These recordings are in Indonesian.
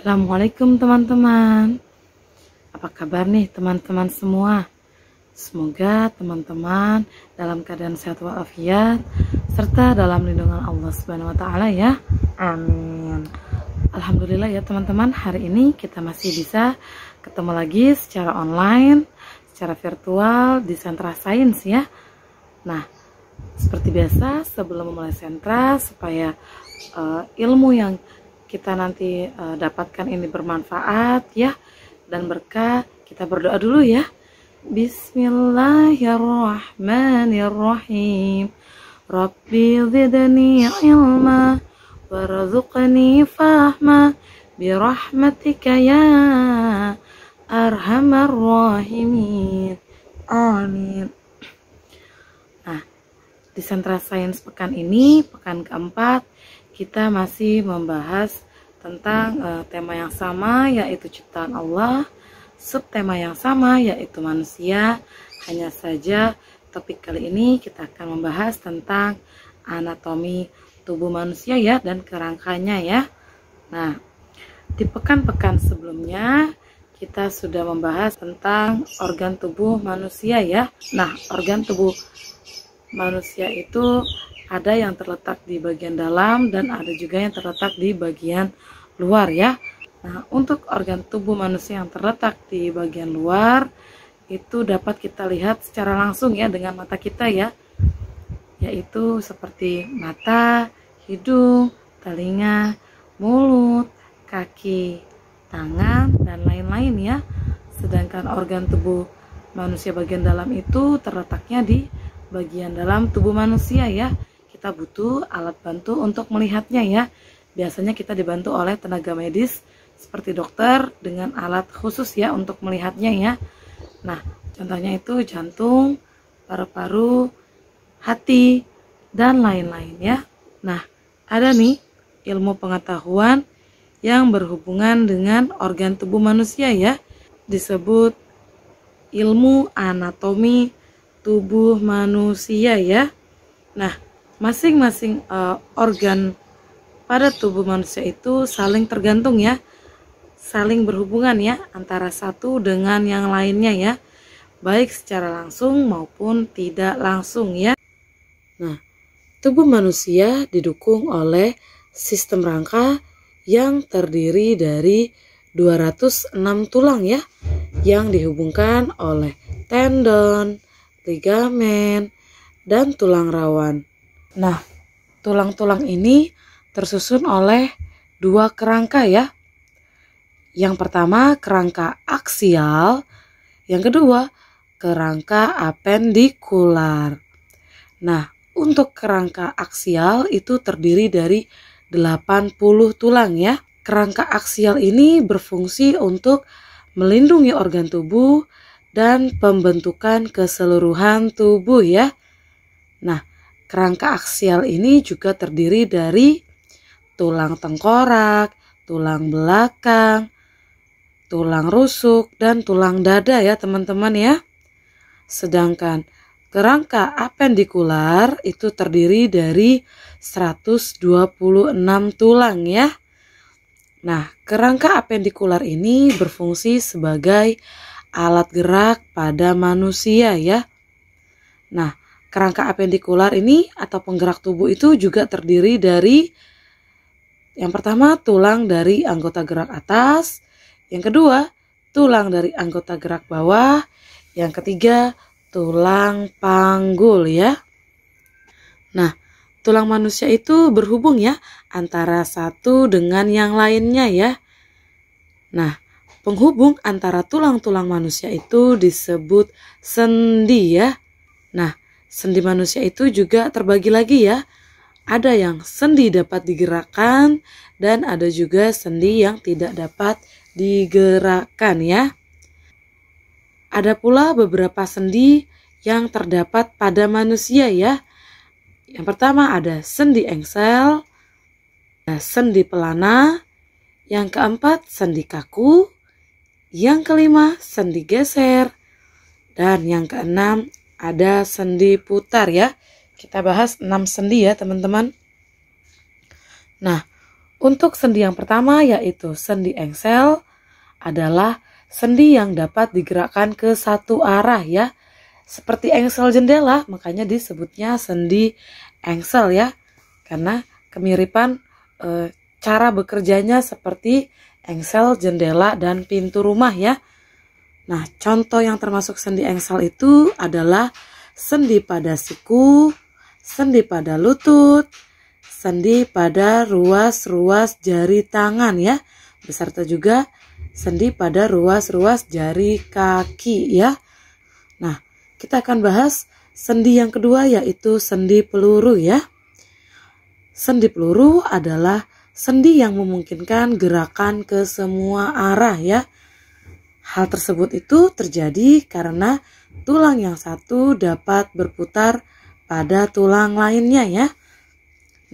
Assalamualaikum teman-teman Apa kabar nih teman-teman semua Semoga teman-teman dalam keadaan sehat walafiat Serta dalam lindungan Allah subhanahu wa ta'ala ya Amin Alhamdulillah ya teman-teman Hari ini kita masih bisa ketemu lagi secara online Secara virtual di sentra sains ya Nah seperti biasa sebelum memulai sentra Supaya uh, ilmu yang kita nanti uh, dapatkan ini bermanfaat ya dan berkah kita berdoa dulu ya Bismillahirrahmanirrahim Rabbi zidni ilma warzuqni fahma birahmatika ya arhamar rahimin amin Nah, di sentra sains pekan ini, pekan keempat, kita masih membahas tentang uh, tema yang sama yaitu ciptaan Allah, subtema yang sama yaitu manusia. Hanya saja topik kali ini kita akan membahas tentang anatomi tubuh manusia ya dan kerangkanya ya. Nah, di pekan-pekan sebelumnya kita sudah membahas tentang organ tubuh manusia ya. Nah, organ tubuh manusia itu ada yang terletak di bagian dalam dan ada juga yang terletak di bagian luar ya. Nah, untuk organ tubuh manusia yang terletak di bagian luar itu dapat kita lihat secara langsung ya dengan mata kita ya. Yaitu seperti mata, hidung, telinga, mulut, kaki, tangan dan lain-lain ya. Sedangkan organ tubuh manusia bagian dalam itu terletaknya di bagian dalam tubuh manusia ya. Kita butuh alat bantu untuk melihatnya ya. Biasanya kita dibantu oleh tenaga medis seperti dokter dengan alat khusus ya untuk melihatnya ya. Nah, contohnya itu jantung, paru-paru, hati, dan lain-lain ya. Nah, ada nih ilmu pengetahuan yang berhubungan dengan organ tubuh manusia ya disebut ilmu anatomi tubuh manusia ya. Nah, masing-masing uh, organ pada tubuh manusia itu saling tergantung ya. Saling berhubungan ya antara satu dengan yang lainnya ya. Baik secara langsung maupun tidak langsung ya. Nah, tubuh manusia didukung oleh sistem rangka yang terdiri dari 206 tulang ya yang dihubungkan oleh tendon, ligamen, dan tulang rawan. Nah, tulang-tulang ini tersusun oleh dua kerangka ya. Yang pertama kerangka aksial, yang kedua kerangka apendikular. Nah, untuk kerangka aksial itu terdiri dari 80 tulang ya. Kerangka aksial ini berfungsi untuk melindungi organ tubuh dan pembentukan keseluruhan tubuh ya. Nah, kerangka aksial ini juga terdiri dari tulang tengkorak, tulang belakang, tulang rusuk, dan tulang dada ya teman-teman ya. Sedangkan kerangka apendikular itu terdiri dari 126 tulang ya. Nah, kerangka apendikular ini berfungsi sebagai alat gerak pada manusia ya. Nah, kerangka appendikular ini atau penggerak tubuh itu juga terdiri dari yang pertama tulang dari anggota gerak atas, yang kedua tulang dari anggota gerak bawah, yang ketiga tulang panggul ya. Nah, tulang manusia itu berhubung ya antara satu dengan yang lainnya ya. Nah, Penghubung antara tulang-tulang manusia itu disebut sendi ya. Nah, sendi manusia itu juga terbagi lagi ya. Ada yang sendi dapat digerakkan dan ada juga sendi yang tidak dapat digerakkan ya. Ada pula beberapa sendi yang terdapat pada manusia ya. Yang pertama ada sendi engsel, sendi pelana, yang keempat sendi kaku, yang kelima, sendi geser. Dan yang keenam, ada sendi putar ya. Kita bahas 6 sendi ya, teman-teman. Nah, untuk sendi yang pertama yaitu sendi engsel adalah sendi yang dapat digerakkan ke satu arah ya. Seperti engsel jendela, makanya disebutnya sendi engsel ya. Karena kemiripan e, cara bekerjanya seperti engsel, jendela, dan pintu rumah ya. Nah, contoh yang termasuk sendi engsel itu adalah sendi pada siku, sendi pada lutut, sendi pada ruas-ruas jari tangan ya, beserta juga sendi pada ruas-ruas jari kaki ya. Nah, kita akan bahas sendi yang kedua yaitu sendi peluru ya. Sendi peluru adalah sendi yang memungkinkan gerakan ke semua arah ya. Hal tersebut itu terjadi karena tulang yang satu dapat berputar pada tulang lainnya ya.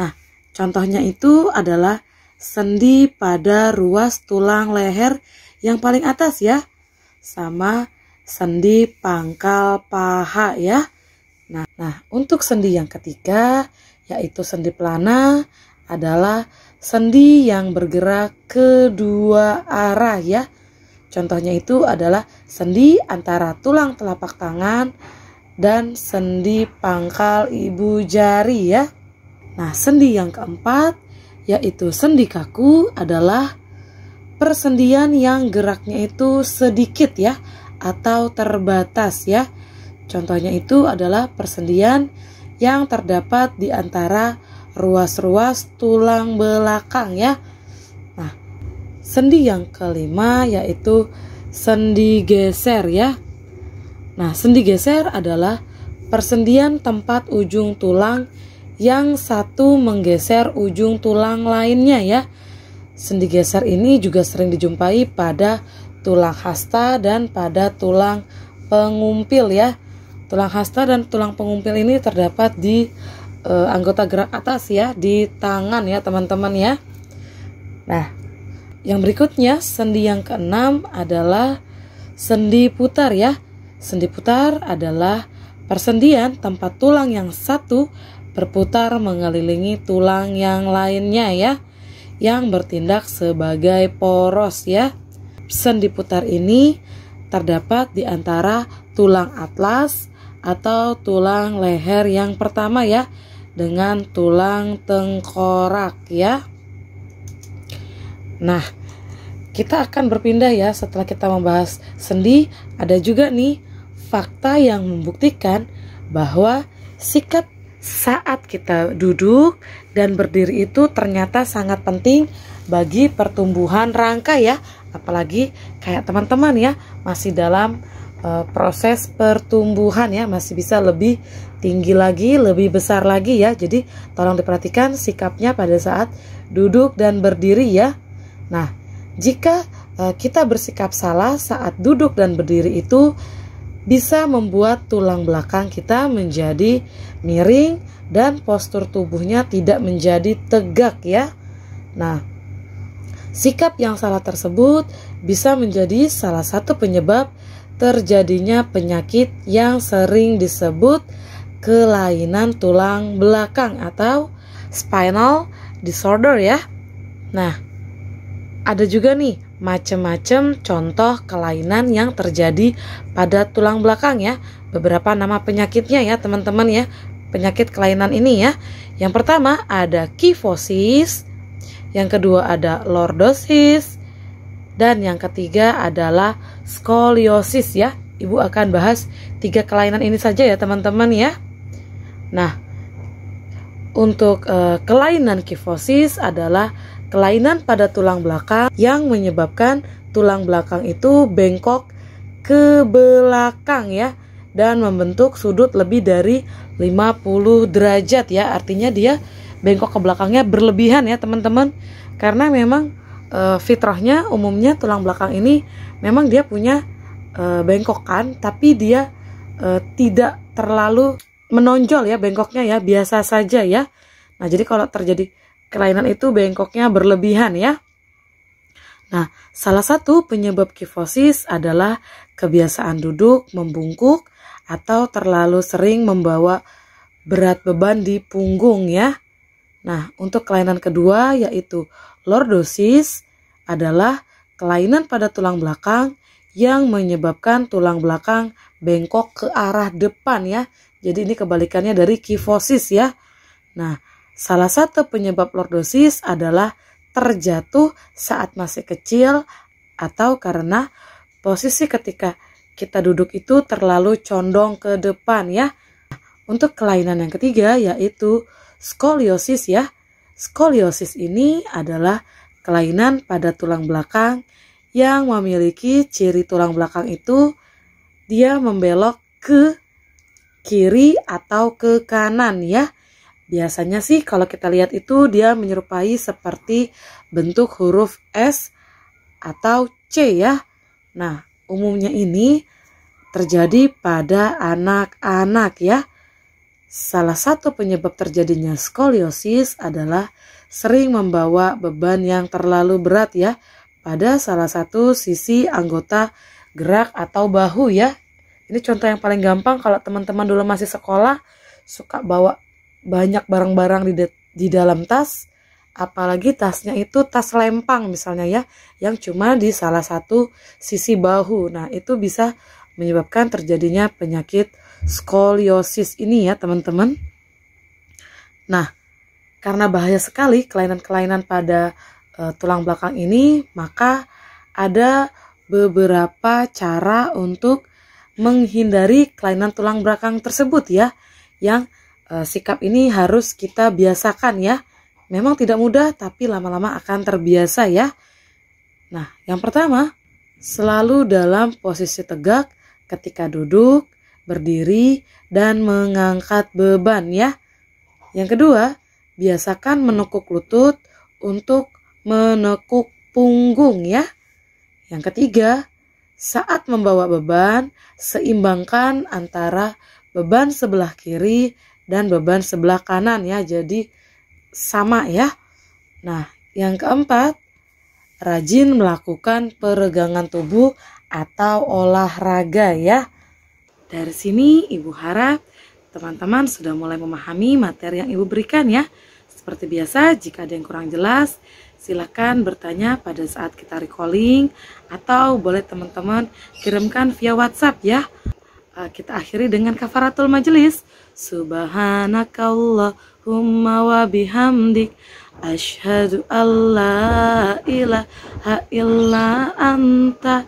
Nah, contohnya itu adalah sendi pada ruas tulang leher yang paling atas ya, sama sendi pangkal paha ya. Nah, nah untuk sendi yang ketiga yaitu sendi pelana adalah sendi yang bergerak kedua arah ya. Contohnya itu adalah sendi antara tulang telapak tangan dan sendi pangkal ibu jari ya. Nah, sendi yang keempat yaitu sendi kaku adalah persendian yang geraknya itu sedikit ya atau terbatas ya. Contohnya itu adalah persendian yang terdapat di antara ruas-ruas tulang belakang ya. Nah, sendi yang kelima yaitu sendi geser ya. Nah, sendi geser adalah persendian tempat ujung tulang yang satu menggeser ujung tulang lainnya ya. Sendi geser ini juga sering dijumpai pada tulang hasta dan pada tulang pengumpil ya. Tulang hasta dan tulang pengumpil ini terdapat di uh, anggota gerak atas ya di tangan ya teman-teman ya. Nah, yang berikutnya sendi yang keenam adalah sendi putar ya. Sendi putar adalah persendian tempat tulang yang satu berputar mengelilingi tulang yang lainnya ya yang bertindak sebagai poros ya. Sendi putar ini terdapat di antara tulang atlas atau tulang leher yang pertama ya dengan tulang tengkorak ya. Nah, kita akan berpindah ya setelah kita membahas sendi, ada juga nih fakta yang membuktikan bahwa sikap saat kita duduk dan berdiri itu ternyata sangat penting bagi pertumbuhan rangka ya apalagi kayak teman-teman ya masih dalam Eh, proses pertumbuhan ya masih bisa lebih tinggi lagi, lebih besar lagi ya. Jadi tolong diperhatikan sikapnya pada saat duduk dan berdiri ya. Nah, jika eh, kita bersikap salah saat duduk dan berdiri itu bisa membuat tulang belakang kita menjadi miring dan postur tubuhnya tidak menjadi tegak ya. Nah, sikap yang salah tersebut bisa menjadi salah satu penyebab terjadinya penyakit yang sering disebut kelainan tulang belakang atau spinal disorder ya. Nah, ada juga nih macam-macam contoh kelainan yang terjadi pada tulang belakang ya. Beberapa nama penyakitnya ya, teman-teman ya. Penyakit kelainan ini ya. Yang pertama ada kifosis, yang kedua ada lordosis, dan yang ketiga adalah skoliosis ya. Ibu akan bahas tiga kelainan ini saja ya teman-teman ya. Nah, untuk e, kelainan kifosis adalah kelainan pada tulang belakang yang menyebabkan tulang belakang itu bengkok ke belakang ya dan membentuk sudut lebih dari 50 derajat ya. Artinya dia bengkok ke belakangnya berlebihan ya, teman-teman. Karena memang e, fitrahnya umumnya tulang belakang ini memang dia punya e, bengkokan tapi dia e, tidak terlalu menonjol ya bengkoknya ya biasa saja ya. Nah, jadi kalau terjadi kelainan itu bengkoknya berlebihan ya. Nah, salah satu penyebab kifosis adalah kebiasaan duduk membungkuk atau terlalu sering membawa berat beban di punggung ya. Nah, untuk kelainan kedua yaitu lordosis adalah kelainan pada tulang belakang yang menyebabkan tulang belakang bengkok ke arah depan ya. Jadi ini kebalikannya dari kifosis ya. Nah, salah satu penyebab lordosis adalah terjatuh saat masih kecil atau karena posisi ketika kita duduk itu terlalu condong ke depan ya. Untuk kelainan yang ketiga yaitu skoliosis ya. Skoliosis ini adalah kelainan pada tulang belakang yang memiliki ciri tulang belakang itu dia membelok ke kiri atau ke kanan ya. Biasanya sih kalau kita lihat itu dia menyerupai seperti bentuk huruf S atau C ya. Nah, umumnya ini terjadi pada anak-anak ya. Salah satu penyebab terjadinya skoliosis adalah sering membawa beban yang terlalu berat ya pada salah satu sisi anggota gerak atau bahu ya. Ini contoh yang paling gampang kalau teman-teman dulu masih sekolah suka bawa banyak barang-barang di, di dalam tas, apalagi tasnya itu tas lempang misalnya ya, yang cuma di salah satu sisi bahu. Nah, itu bisa menyebabkan terjadinya penyakit skoliosis ini ya teman-teman. Nah, karena bahaya sekali kelainan-kelainan pada uh, tulang belakang ini, maka ada beberapa cara untuk menghindari kelainan tulang belakang tersebut ya. Yang uh, sikap ini harus kita biasakan ya. Memang tidak mudah tapi lama-lama akan terbiasa ya. Nah, yang pertama, selalu dalam posisi tegak ketika duduk, berdiri, dan mengangkat beban ya. Yang kedua, biasakan menekuk lutut untuk menekuk punggung ya. Yang ketiga, saat membawa beban, seimbangkan antara beban sebelah kiri dan beban sebelah kanan ya. Jadi sama ya. Nah, yang keempat, rajin melakukan peregangan tubuh atau olahraga ya. Dari sini Ibu harap teman-teman sudah mulai memahami materi yang Ibu berikan ya. Seperti biasa, jika ada yang kurang jelas, silahkan bertanya pada saat kita recalling atau boleh teman-teman kirimkan via WhatsApp ya. Eh, kita akhiri dengan kafaratul majelis. Subhanakallahumma wa bihamdik Ashhadu an la ilaha illa anta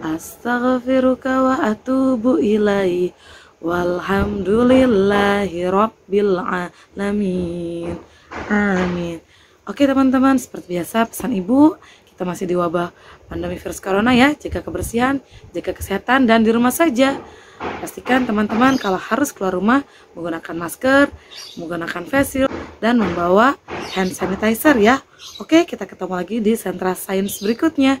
astaghfiruka wa atubu ilai walhamdulillahi rabbil alamin amin oke teman-teman seperti biasa pesan ibu kita masih di wabah pandemi virus corona ya jaga kebersihan jaga kesehatan dan di rumah saja pastikan teman-teman kalau harus keluar rumah menggunakan masker menggunakan face shield dan membawa hand sanitizer ya oke kita ketemu lagi di sentra sains berikutnya